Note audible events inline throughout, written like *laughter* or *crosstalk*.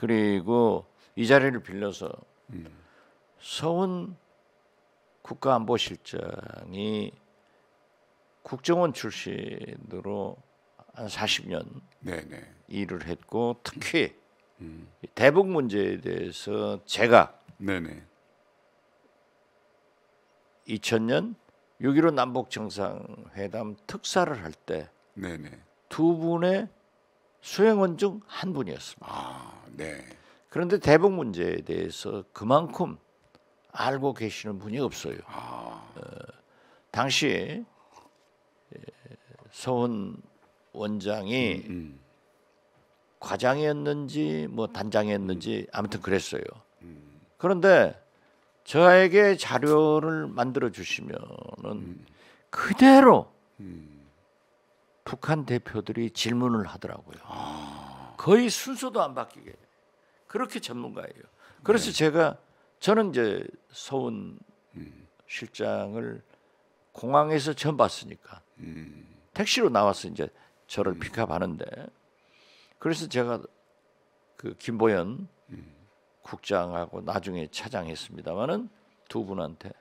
그리고 이 자리를 빌려서 음. 서훈 국가안보실장이 국정원 출신으로 한 40년 네네. 일을 했고 특히 음. 음. 대북 문제에 대해서 제가 네네. 2000년 6.15 남북 정상회담 특사를 할 때 두 분의 수행원 중 한 분이었습니다. 아, 네. 그런데 대북 문제에 대해서 그만큼 알고 계시는 분이 없어요. 아. 어, 당시에 서훈 원장이 음, 음. 과장이었는지 뭐 단장이었는지 음. 아무튼 그랬어요. 음. 그런데 저에게 자료를 만들어 주시면은 음. 그대로 음. 북한 대표들이 질문을 하더라고요. 아. 거의 순서도 안 바뀌게 그렇게 전문가예요. 그래서 네. 제가 저는 이제 서훈 음. 실장을 공항에서 처음 봤으니까 음. 택시로 나와서 이제 저를 음. 픽업하는데 그래서 제가 그 김보현 음. 국장하고 나중에 차장했습니다마는 두 분한테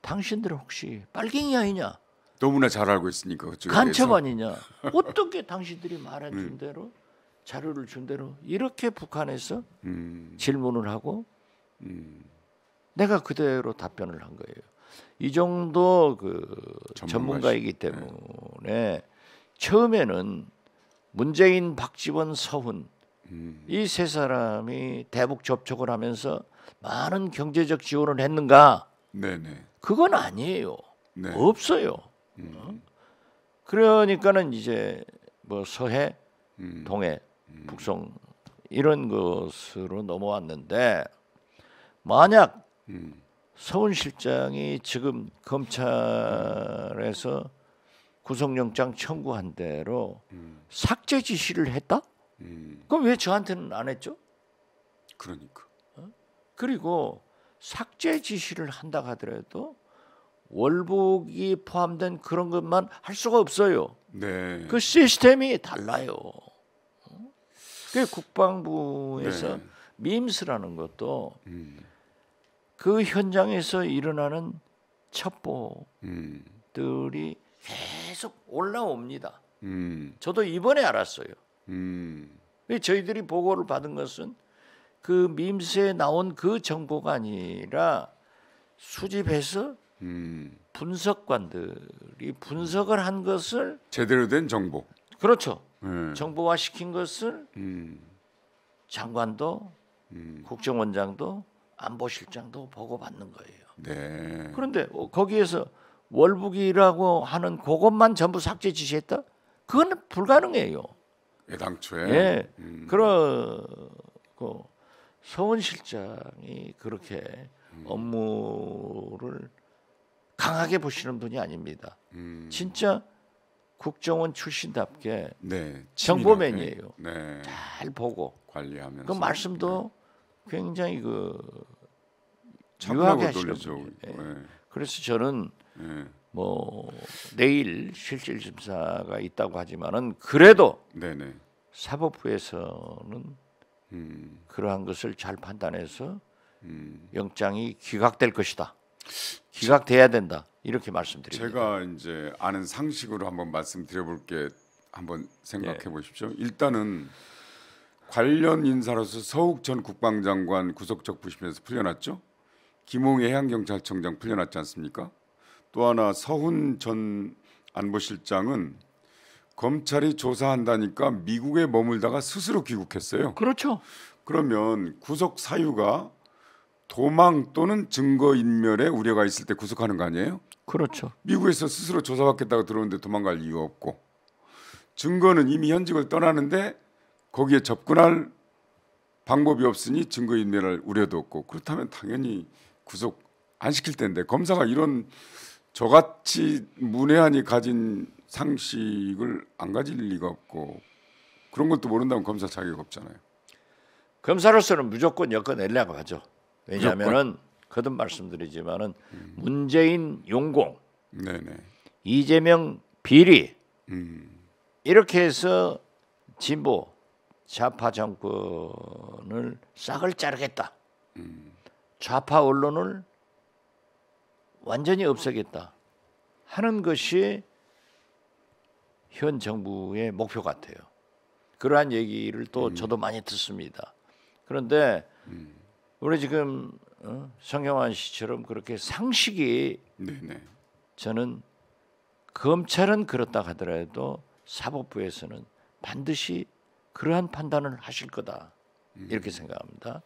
당신들 혹시 빨갱이 아니냐? 너무나 잘 알고 있으니까 간첩 아니냐? *laughs* 어떻게 당신들이 말해준 음. 대로 자료를 준 대로 이렇게 북한에서 음. 질문을 하고 음. 내가 그대로 답변을 한 거예요. 이 정도 그 전문가 이기 네. 때문에 네. 처음에는 문재인, 박지원, 서훈 음. 이세 사람이 대북 접촉을 하면서 많은 경제적 지원을 했는가? 네네. 그건 아니에요. 네. 없어요. 음. 그러니까는 이제 뭐 서해, 음. 동해, 음. 북송 이런 것으로 넘어왔는데 만약 음. 서훈 실장이 지금 검찰에서 구속영장 청구한 대로 음. 삭제 지시를 했다? 음. 그럼 왜 저한테는 안 했죠? 그러니까. 어? 그리고 삭제 지시를 한다 하더라도 월북이 포함된 그런 것만 할 수가 없어요. 네. 그 시스템이 달라요. 그 국방부에서 네. 밈스라는 것도 음. 그 현장에서 일어나는 첩보들이 음. 계속 올라옵니다. 음. 저도 이번에 알았어요. 음. 그 저희들이 보고를 받은 것은 그 밈스에 나온 그 정보가 아니라 수집해서 음. 분석관들이 분석을 한 것을 제대로 된 정보. 그렇죠. 네. 예. 정보화 시킨 것을 음. 장관도 음. 국정원장도 안보실장도 보고받는 거예요. 네. 그런데 어, 거기에서 월북이라고 하는 그것만 전부 삭제 지시했다? 그건 불가능해요. 애당초에. 예. 음. 그러고 그 서원 실장이 그렇게 음. 업무를 강하게 보시는 분이 아닙니다. 음. 진짜 국정원 출신답게 네, 정보맨이에요. 네. 잘 보고 관리하면서 그 말씀도 네. 굉장히 그 유하게 하시는 분이에요. 네. 예. 그래서 저는 네. 뭐 내일 실질 심사가 있다고 하지만은 그래도 네, 네. 사법부에서는 음. 그러한 것을 잘 판단해서 음. 영장이 기각될 것이다. 기각돼야 된다 이렇게 말씀드립니다. 제가 이제 아는 상식으로 한번 말씀드려볼게 한번 생각해 예. 보십시오. 일단은 관련 인사로서 서욱 전 국방장관 구속적 부심에서 풀려났죠. 김홍 해양경찰청장 풀려났지 않습니까? 또 하나 서훈 전 안보실장은 검찰이 조사한다니까 미국에 머물다가 스스로 귀국했어요. 그렇죠. 그러면 구속 사유가 도망 또는 증거인멸에 우려가 있을 때 구속하는 거 아니에요? 그렇죠. 미국에서 스스로 조사받겠다고 들어오는데 도망갈 이유 없고 증거는 이미 현직을 떠나는데 거기에 접근할 방법이 없으니 증거인멸할 우려도 없고 그렇다면 당연히 구속 안 시킬 텐데 검사가 이런 저같이 문외한이 가진 상식을 안 가질 리가 없고 그런 것도 모른다면 검사 자격 없잖아요. 검사로서는 무조건 여건 내려고 하죠. 왜냐하면은 거듭 말씀드리지만은 음. 문재인 용공, 네네. 이재명 비리 음. 이렇게 해서 진보 좌파 정권을 싹을 자르겠다. 음. 좌파 언론을 완전히 없애겠다 하는 것이 현 정부의 목표 같아요. 그러한 얘기를 또 음. 저도 많이 듣습니다. 그런데 음. 우리 지금 어? 성경환 씨처럼 그렇게 상식이 네네. 네. 저는 검찰은 그렇다 하더라도 사법부에서는 반드시 그러한 판단을 하실 거다 음. 이렇게 생각합니다.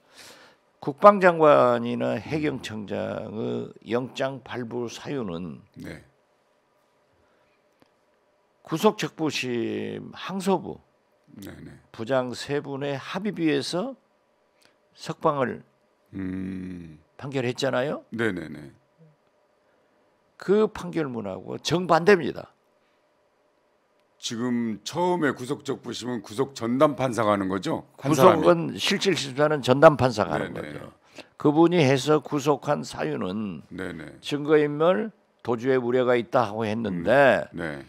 국방장관이나 해경청장의 영장 발부 사유는 네. 구속적부심 항소부 네네. 네. 부장 세 분의 합의비에서 석방을 음. 판결했잖아요. 네네네. 그 판결문하고 정반대입니다. 지금 처음에 구속적 부심은 구속 전담 판사가 하는 거죠? 구속은 실질 심사는 전담 판사가 네네. 거죠. 그분이 해서 구속한 사유는 네네. 증거인멸 도주의 우려가 있다 고 했는데 음. 네.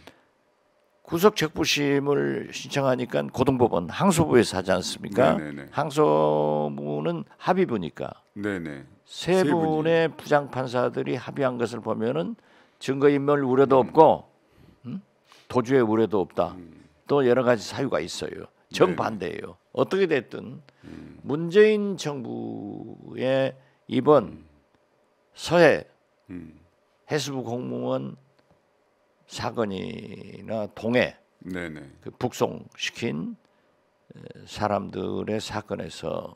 구속 적부심을 신청하니까 고등법원 항소부에서 하지 않습니까? 네네네. 항소부는 합의부니까. 네네. 세, 분의 부장 판사들이 합의한 것을 보면은 증거 인멸 우려도 음. 없고 음? 도주의 우려도 없다. 음. 또 여러 가지 사유가 있어요. 정반대예요. 어떻게 됐든 음. 문재인 정부의 이번 음. 서해 음. 해수부 공무원 사건이나 동해 그 북송시킨 사람들의 사건에서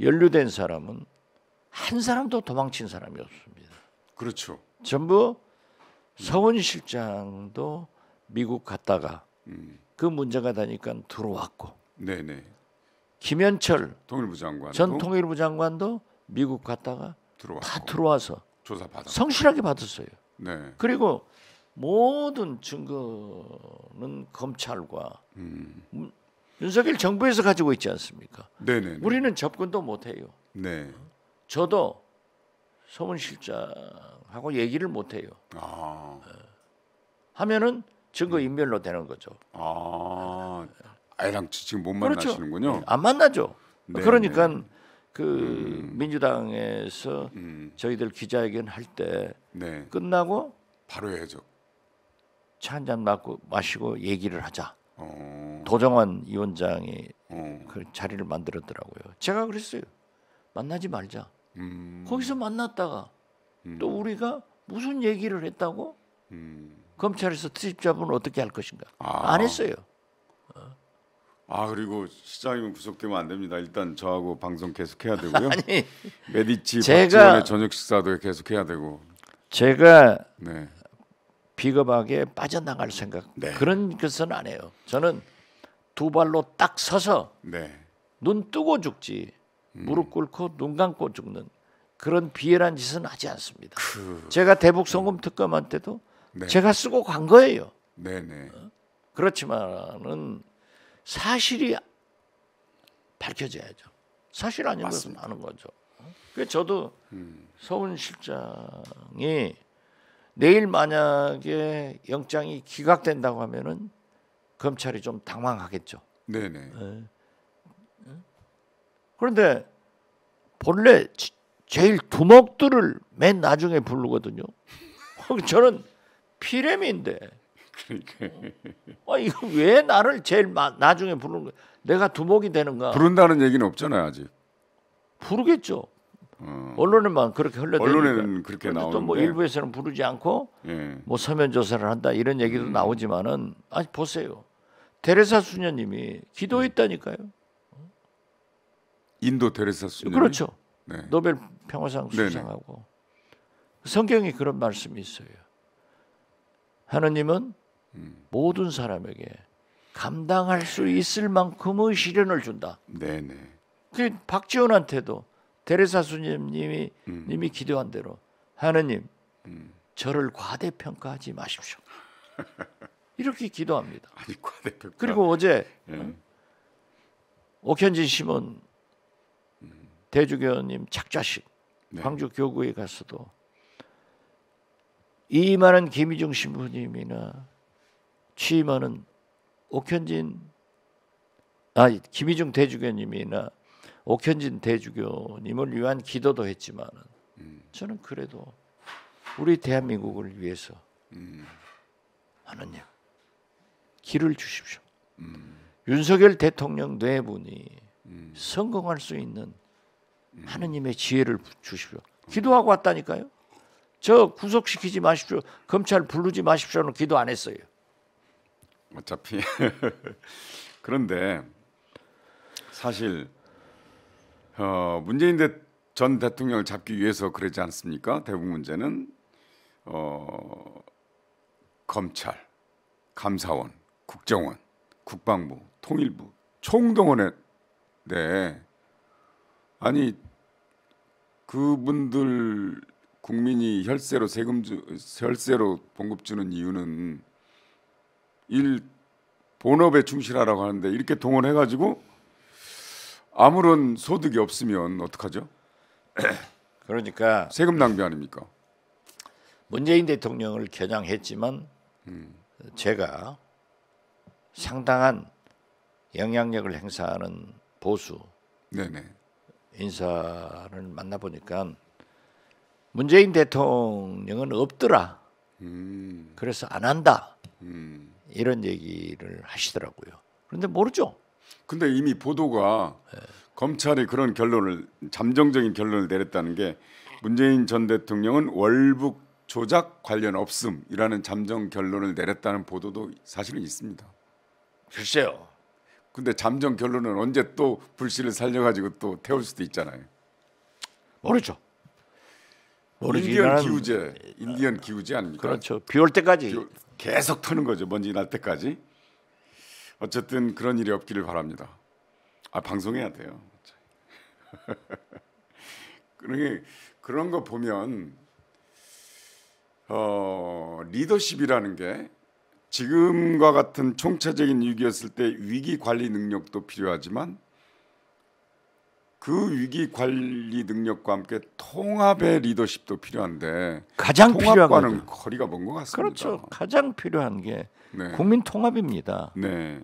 연루된 사람은 한 사람도 도망친 사람이 없습니다. 그렇죠. 전부 서원 실장도 미국 갔다가 음. 그 문제가 되니까 들어왔고. 네네. 김현철 통일부 장관 전 통일부 장관도 미국 갔다가 들어왔고. 다 들어와서 조사 받아 성실하게 받았어요. 네. 그리고 모든 증거는 검찰과 음. 윤석열 정부에서 가지고 있지 않습니까? 네네. 우리는 접근도 못 해요. 네. 저도 소문실장하고 얘기를 못 해요. 아. 하면은 증거 음. 인멸로 되는 거죠. 아, 아이랑 지금 못 그렇죠. 만나시는군요. 네, 안 만나죠. 네네. 그러니까 네. 그 음. 민주당에서 음. 저희들 기자회견 할때 네. 끝나고 바로 해야죠. 차한잔 마시고 얘기를 하자. 어. 도정환 위원장이 어. 그 자리를 만들었더라고요. 제가 그랬어요. 만나지 말자. 음. 거기서 만났다가 음. 또 우리가 무슨 얘기를 했다고 음. 검찰에서 트집 잡으면 어떻게 할 것인가 아. 안 했어요. 아 그리고 시장이면 구속되면 안 됩니다. 일단 저하고 방송 계속 해야 되고요. *laughs* 아니 메디치 제가 저녁 식사도 계속 해야 되고 제가 네. 비겁하게 빠져나갈 생각 네. 그런 것은 안 해요. 저는 두 발로 딱 서서 네. 눈 뜨고 죽지 음. 무릎 꿇고 눈 감고 죽는 그런 비열한 짓은 하지 않습니다. 그... 제가 대북 송금 특검한 때도 네. 제가 쓰고 간 거예요. 네, 네. 어? 그렇지만은 사실이 밝혀져야죠. 사실 아닌 것은 아는 거죠. 어? 그 저도 음. 서훈 실장이 내일 만약에 영장이 기각된다고 하면은 검찰이 좀 당황하겠죠. 네네. 네. 그런데 본래 제일 두목들을 맨 나중에 부르거든요. *laughs* 저는 피렘인데. 그러니까. 아 이거 왜 나를 제일 마, 나중에 부르는 거야? 내가 두목이 되는가? 부른다는 얘기는 없잖아요 아직. 부르겠죠. 어. 언론에만 그렇게 흘러대니까. 언론에는 그렇게 뭐 나오는데. 또뭐 일부에서는 부르지 않고 예. 뭐 서면 조사를 한다 이런 얘기도 음. 나오지만은 아니 보세요. 테레사 수녀님이 기도했다니까요. 예. 인도 테레사 수녀. 그렇죠. 네. 노벨 평화상 수상하고 네네. 성경에 그런 말씀이 있어요. 하느님은 음. 모든 사람에게 감당할 수 있을 만큼의 시련을 준다. 네네. 그 박지원한테도 데레사 수님이 음. 님이 기도한 대로 하느님 음. 저를 과대평가하지 마십시오. *laughs* 이렇게 기도합니다. 아니 과대평가. 그리고 어제 예. 옥현진 시몬 음. 대주교님 착자식 네. 광주 교구에 가서도 이만한 김희중 신부님이나 취임하는 옥현진 아 김희중 대주교님이나 옥현진 대주교님을 위한 기도도 했지만 음. 저는 그래도 우리 대한민국을 위해서 음. 하느님 길을 주십시오. 음. 윤석열 대통령 내분이 음. 성공할 수 있는 음. 하느님의 지혜를 주십시오. 기도하고 왔다니까요. 저 구속시키지 마십시오. 검찰 부르지 마십시오는 기도 안 했어요. 어차피 *laughs* 그런데 사실 어, 문재인 대, 전 대통령을 잡기 위해서 그러지 않습니까? 대북 문제는 어, 검찰, 감사원, 국정원, 국방부, 통일부 총동원에 네. 아니 그분들 국민이 혈세로 세금 주 혈세로 봉급 주는 이유는 일 본업에 충실하라고 하는데 이렇게 동원해 가지고 아무런 소득이 없으면 어떡하죠? *clears throat* 그러니까 세금 낭비 아닙니까? 문재인 대통령을 겨냥했지만 음. 제가 상당한 영향력을 행사하는 보수 네네. 인사를 만나보니까 문재인 대통령은 없더라. 음. 그래서 안 한다. 음. 이런 얘기를 하시더라고요. 그런데 모르죠. 근데 이미 보도가 네. 검찰이 그런 결론을 잠정적인 결론을 내렸다는 게 문재인 전 대통령은 월북 조작 관련 없음이라는 잠정 결론을 내렸다는 보도도 사실은 있습니다. 글쎄요. 근데 잠정 결론은 언제 또 불씨를 살려가지고 또 태울 수도 있잖아요. 모르죠. 모르지. 인디언 기우제, 인디언 기우제 아닙니까? 그렇죠. 비 올 때까지 비 계속 터는 거죠. 먼지 날 때까지. 어쨌든 그런 일이 없기를 바랍니다. 아 방송해야 돼요. *laughs* 그러 그런 거 보면 어, 리더십이라는 게 지금과 같은 총체적인 위기였을 때 위기 관리 능력도 필요하지만 그 위기 관리 능력과 함께 통합의 리더십도 필요한데 가장 필요한 거리가 먼 것 같습니다. 그렇죠. 가장 필요한 게 네. 국민 통합입니다. 네.